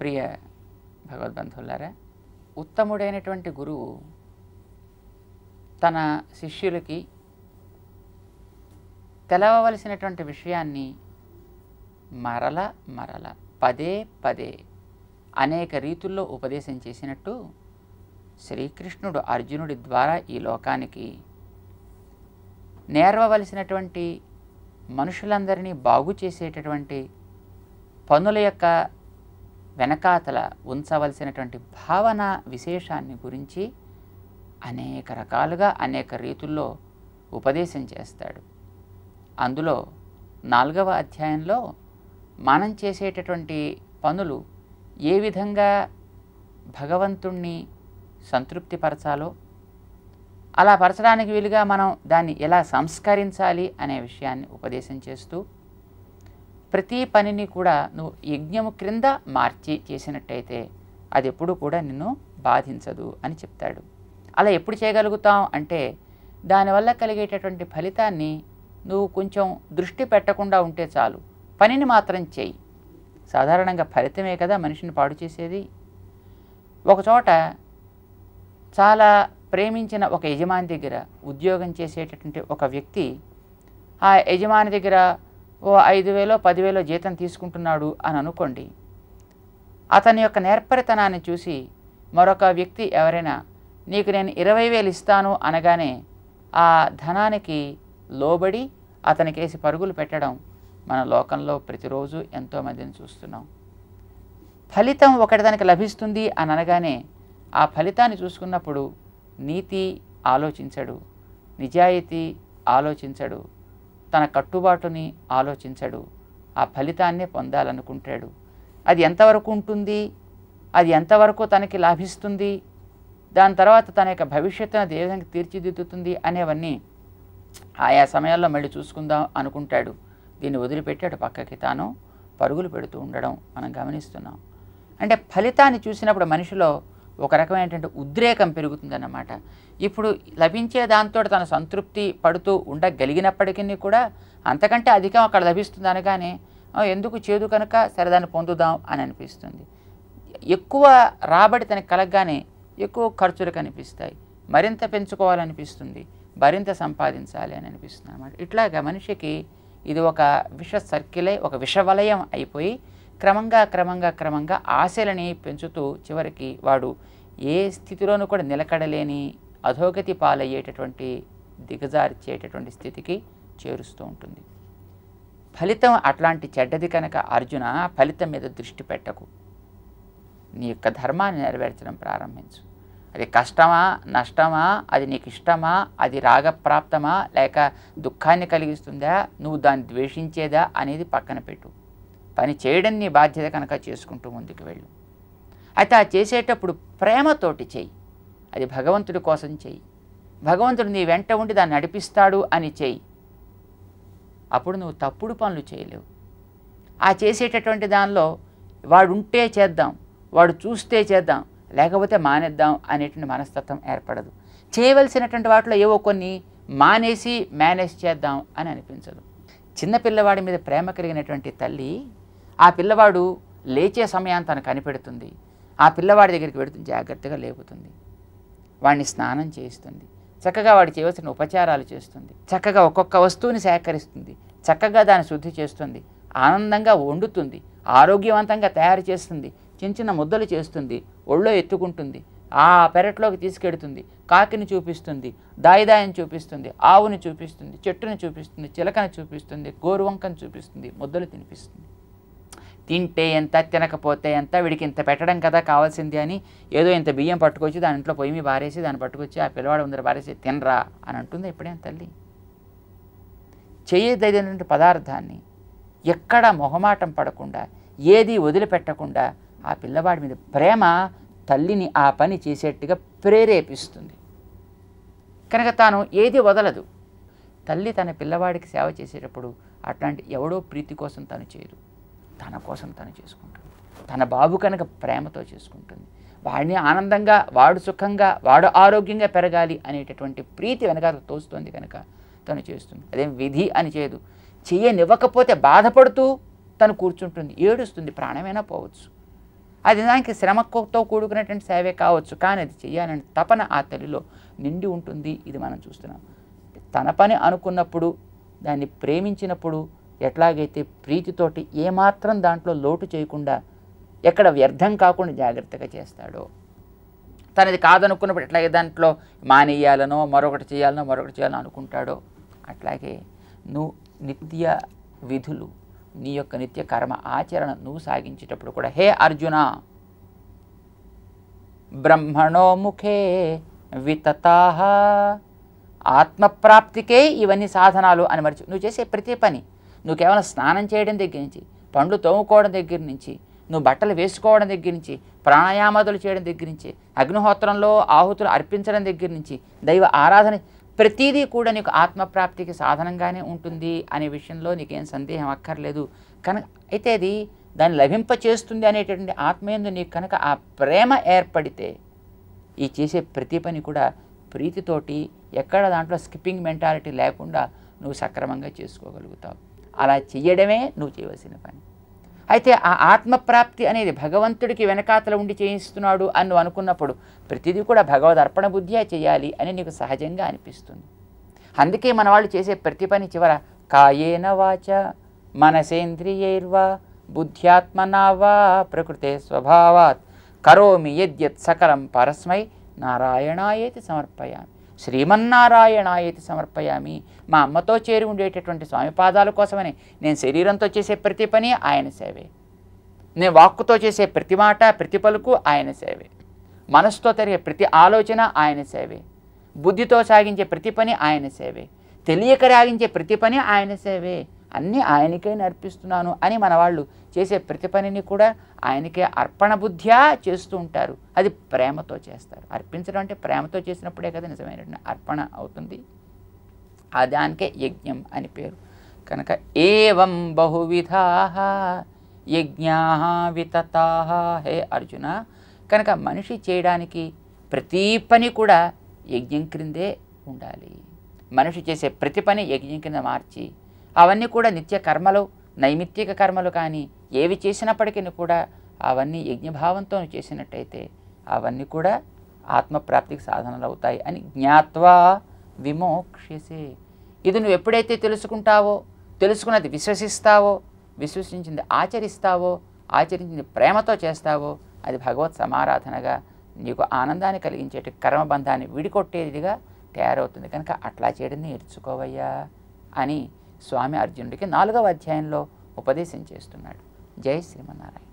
ప్రియ భగవద్బంధువులారా ఉత్తముడైనటువంటి గురువు తన శిష్యులకి తెలవవలసినటువంటి విషయాన్ని మరల మరల పదే పదే అనేక రీతుల్లో ఉపదేశం చేసినట్టు శ్రీకృష్ణుడు అర్జునుడి ద్వారా ఈ లోకానికి నేర్వవలసినటువంటి మనుషులందరినీ బాగు చేసేటటువంటి పనుల యొక్క వెనకాతల ఉంచవలసినటువంటి భావన విశేషాన్ని గురించి అనేక రకాలుగా అనేక రీతుల్లో ఉపదేశం చేస్తాడు అందులో నాలుగవ అధ్యాయంలో మనం చేసేటటువంటి పనులు ఏ విధంగా భగవంతుణ్ణి సంతృప్తిపరచాలో అలా పరచడానికి వీలుగా మనం దాన్ని ఎలా సంస్కరించాలి అనే విషయాన్ని ఉపదేశం చేస్తూ ప్రతి పనిని కూడా నువ్వు యజ్ఞము క్రింద మార్చి చేసినట్టయితే అది ఎప్పుడు కూడా నిన్ను బాధించదు అని చెప్తాడు అలా ఎప్పుడు చేయగలుగుతాం అంటే దానివల్ల కలిగేటటువంటి ఫలితాన్ని నువ్వు కొంచెం దృష్టి పెట్టకుండా ఉంటే చాలు పనిని మాత్రం చేయి సాధారణంగా ఫలితమే కదా మనిషిని పాడు చేసేది ఒకచోట చాలా ప్రేమించిన ఒక యజమాని దగ్గర ఉద్యోగం చేసేటటువంటి ఒక వ్యక్తి ఆ యజమాని దగ్గర ఓ ఐదు వేలో పదివేలో జీతం తీసుకుంటున్నాడు అని అనుకోండి అతని యొక్క నేర్పరితనాన్ని చూసి మరొక వ్యక్తి ఎవరైనా నీకు నేను ఇరవై వేలు ఇస్తాను అనగానే ఆ ధనానికి లోబడి అతనికేసి పరుగులు పెట్టడం మన లోకంలో ప్రతిరోజు ఎంతోమందిని చూస్తున్నాం ఫలితం ఒకటి దానికి లభిస్తుంది అని అనగానే ఆ ఫలితాన్ని చూసుకున్నప్పుడు నీతి ఆలోచించడు నిజాయితీ ఆలోచించడు తన కట్టుబాటుని ఆలోచించడు ఆ ఫలితాన్నే పొందాలనుకుంటాడు అది ఎంతవరకు ఉంటుంది అది ఎంతవరకు తనకి లాభిస్తుంది దాని తర్వాత తన యొక్క భవిష్యత్తును అది ఏ విధంగా తీర్చిదిద్దుతుంది అనేవన్నీ ఆయా సమయాల్లో మళ్ళీ చూసుకుందాం అనుకుంటాడు దీన్ని వదిలిపెట్టాడు అటు పక్కకి తాను పరుగులు పెడుతూ ఉండడం మనం గమనిస్తున్నాం అంటే ఫలితాన్ని చూసినప్పుడు మనిషిలో ఒక రకమైనటువంటి ఉద్రేకం పెరుగుతుందన్నమాట ఇప్పుడు లభించే దాంతో తన సంతృప్తి పడుతూ ఉండగలిగినప్పటికీ కూడా అంతకంటే అధికం అక్కడ లభిస్తుంది అనగానే ఎందుకు చేదు కనుక సరదాన్ని పొందుదాం అని అనిపిస్తుంది ఎక్కువ రాబడి తనకు కలగగానే ఎక్కువ ఖర్చులు కనిపిస్తాయి మరింత పెంచుకోవాలనిపిస్తుంది మరింత సంపాదించాలి అని అనిపిస్తుంది అనమాట ఇట్లాగా మనిషికి ఇది ఒక విష సర్కిలే ఒక విషవలయం అయిపోయి క్రమంగా క్రమంగా క్రమంగా ఆశలని పెంచుతూ చివరికి వాడు ఏ స్థితిలోనూ కూడా నిలకడలేని అధోగతి పాలయ్యేటటువంటి దిగజార్చేటటువంటి స్థితికి చేరుస్తూ ఉంటుంది ఫలితం అట్లాంటి చెడ్డది కనుక అర్జున ఫలితం మీద దృష్టి పెట్టకు నీ యొక్క ధర్మాన్ని నెరవేర్చడం ప్రారంభించు అది కష్టమా నష్టమా అది నీకు ఇష్టమా అది రాగప్రాప్తమా లేక దుఃఖాన్ని కలిగిస్తుందా నువ్వు దాన్ని ద్వేషించేదా అనేది పక్కన పెట్టు పని చేయడం నీ బాధ్యత కనుక చేసుకుంటూ ముందుకు వెళ్ళు అయితే ఆ చేసేటప్పుడు ప్రేమతోటి చెయ్యి అది భగవంతుడి కోసం చెయ్యి భగవంతుడు నీ వెంట ఉండి దాన్ని నడిపిస్తాడు అని చెయ్యి అప్పుడు నువ్వు తప్పుడు పనులు చేయలేవు ఆ చేసేటటువంటి దానిలో వాడు ఉంటే చేద్దాం వాడు చూస్తే చేద్దాం లేకపోతే మానేద్దాం అనేటువంటి మనస్తత్వం ఏర్పడదు చేయవలసినటువంటి వాటిలో ఏవో కొన్ని మానేసి మేనేజ్ చేద్దాం అని అనిపించదు చిన్నపిల్లవాడి మీద ప్రేమ కలిగినటువంటి తల్లి ఆ పిల్లవాడు లేచే సమయాన్ని తను కనిపెడుతుంది ఆ పిల్లవాడి దగ్గరికి పెడుతుంది జాగ్రత్తగా లేపుతుంది వాడిని స్నానం చేస్తుంది చక్కగా వాడు చేయవలసిన ఉపచారాలు చేస్తుంది చక్కగా ఒక్కొక్క వస్తువుని సేకరిస్తుంది చక్కగా దాన్ని శుద్ధి చేస్తుంది ఆనందంగా వండుతుంది ఆరోగ్యవంతంగా తయారు చేస్తుంది చిన్న చిన్న ముద్దలు చేస్తుంది ఒళ్ళో ఎత్తుకుంటుంది ఆ పెరట్లోకి తీసుకెడుతుంది కాకిని చూపిస్తుంది దాయిదాయని చూపిస్తుంది ఆవుని చూపిస్తుంది చెట్టుని చూపిస్తుంది చిలకని చూపిస్తుంది గోరువంకను చూపిస్తుంది ముద్దలు తినిపిస్తుంది తింటే ఎంత తినకపోతే ఎంత వీడికి ఇంత పెట్టడం కదా కావాల్సింది అని ఏదో ఇంత బియ్యం పట్టుకొచ్చి దాని ఇంట్లో పొయ్యి మీ బారేసి దాన్ని పట్టుకొచ్చి ఆ పిల్లవాడు ఉందరు బారేసి తినరా అని అంటుంది ఎప్పుడేం తల్లి చేయదగినటువంటి పదార్థాన్ని ఎక్కడ మొహమాటం పడకుండా ఏది వదిలిపెట్టకుండా ఆ పిల్లవాడి మీద ప్రేమ తల్లిని ఆ పని చేసేట్టుగా ప్రేరేపిస్తుంది కనుక తాను ఏది వదలదు తల్లి తన పిల్లవాడికి సేవ చేసేటప్పుడు అట్లాంటి ఎవడో ప్రీతి కోసం తను చేయదు తన కోసం తను చేసుకుంటుంది తన బాబు కనుక ప్రేమతో చేసుకుంటుంది వాడిని ఆనందంగా వాడు సుఖంగా వాడు ఆరోగ్యంగా పెరగాలి అనేటటువంటి ప్రీతి వెనక తోస్తుంది కనుక తను చేస్తుంది అదేం విధి అని చేయదు చేయనివ్వకపోతే బాధపడుతూ తను కూర్చుంటుంది ఏడుస్తుంది ప్రాణమైనా పోవచ్చు అది దానికి శ్రమతో కూడుకున్నటువంటి సేవే కావచ్చు కానీ అది చేయాలని తపన ఆ తల్లిలో నిండి ఉంటుంది ఇది మనం చూస్తున్నాం తన పని అనుకున్నప్పుడు దాన్ని ప్రేమించినప్పుడు ఎట్లాగైతే ప్రీతితోటి ఏమాత్రం దాంట్లో లోటు చేయకుండా ఎక్కడ వ్యర్థం కాకుండా జాగ్రత్తగా చేస్తాడో తనది కాదనుకున్నప్పుడు ఎట్లాగే దాంట్లో మానేయాలనో మరొకటి చేయాలనో మరొకటి చేయాలని అనుకుంటాడో అట్లాగే నువ్వు నిత్య విధులు నీ యొక్క నిత్య కర్మ ఆచరణ నువ్వు సాగించేటప్పుడు కూడా హే అర్జున బ్రహ్మణో ముఖే వితతాహ ఆత్మప్రాప్తికే ఇవన్నీ సాధనాలు అని మరిచి నువ్వు చేసే ప్రతి పని నువ్వు కేవలం స్నానం చేయడం దగ్గర నుంచి పండ్లు తోముకోవడం దగ్గర నుంచి నువ్వు బట్టలు వేసుకోవడం దగ్గర నుంచి ప్రాణాయామాదులు చేయడం దగ్గర నుంచి అగ్నిహోత్రంలో ఆహుతులు అర్పించడం దగ్గర నుంచి దైవ ఆరాధన ప్రతీదీ కూడా నీకు ఆత్మప్రాప్తికి సాధనంగానే ఉంటుంది అనే విషయంలో నీకేం సందేహం అక్కర్లేదు కనుక అయితే అది దాన్ని లభింప చేస్తుంది అనేటటువంటి ఆత్మయందు నీకు కనుక ఆ ప్రేమ ఏర్పడితే ఈ చేసే ప్రతి పని కూడా ప్రీతితోటి ఎక్కడ దాంట్లో స్కిప్పింగ్ మెంటాలిటీ లేకుండా నువ్వు సక్రమంగా చేసుకోగలుగుతావు అలా చెయ్యడమే నువ్వు చేయవలసిన పని అయితే ఆ ఆత్మప్రాప్తి అనేది భగవంతుడికి వెనకాతల ఉండి చేయిస్తున్నాడు అని అనుకున్నప్పుడు ప్రతిదీ కూడా భగవద్ అర్పణ బుద్ధియా చేయాలి అని నీకు సహజంగా అనిపిస్తుంది అందుకే మన వాళ్ళు చేసే ప్రతి పని చివర కాయేన వాచ మనసేంద్రియర్వా బుద్ధ్యాత్మనావా ప్రకృతే స్వభావాత్ కరోమి యద్యత్ సకలం పరస్మై నారాయణాయేతి సమర్పయామి శ్రీమన్నారాయణ ఇది సమర్పయామి మా అమ్మతో చేరి ఉండేటటువంటి స్వామి పాదాల కోసమని నేను శరీరంతో చేసే ప్రతి పని ఆయన సేవే నేను వాక్కుతో చేసే ప్రతి మాట ప్రతి పలుకు ఆయన సేవే మనస్సుతో తరిగే ప్రతి ఆలోచన ఆయన సేవే బుద్ధితో సాగించే ప్రతి పని ఆయన సేవే తెలియక రాగించే ప్రతి పని ఆయన సేవే అన్నీ ఆయనకే నర్పిస్తున్నాను అని మన వాళ్ళు చేసే ప్రతి పనిని కూడా ఆయనకే అర్పణ బుద్ధ్యా చేస్తూ ఉంటారు అది ప్రేమతో చేస్తారు అర్పించడం అంటే ప్రేమతో చేసినప్పుడే కదా నిజమైన అర్పణ అవుతుంది ఆ దానికే యజ్ఞం అని పేరు కనుక ఏవం బహువిధ యజ్ఞా వితతా హే అర్జున కనుక మనిషి చేయడానికి ప్రతి పని కూడా యజ్ఞం క్రిందే ఉండాలి మనిషి చేసే ప్రతి పని యజ్ఞం కింద మార్చి అవన్నీ కూడా నిత్య కర్మలు నైమిత్తిక కర్మలు కానీ ఏవి చేసినప్పటికీ కూడా అవన్నీ యజ్ఞభావంతో చేసినట్టయితే అవన్నీ కూడా ఆత్మప్రాప్తికి సాధనలు అవుతాయి అని జ్ఞాత్వా విమోక్షసే ఇది నువ్వు ఎప్పుడైతే తెలుసుకుంటావో తెలుసుకున్నది విశ్వసిస్తావో విశ్వసించింది ఆచరిస్తావో ఆచరించింది ప్రేమతో చేస్తావో అది భగవత్ సమారాధనగా నీకు ఆనందాన్ని కలిగించేటి కర్మబంధాన్ని విడికొట్టేదిగా తయారవుతుంది కనుక అట్లా చేయడం నేర్చుకోవయ్యా అని స్వామి అర్జునుడికి నాలుగవ అధ్యాయంలో ఉపదేశం చేస్తున్నాడు జై శ్రీమన్నారాయణ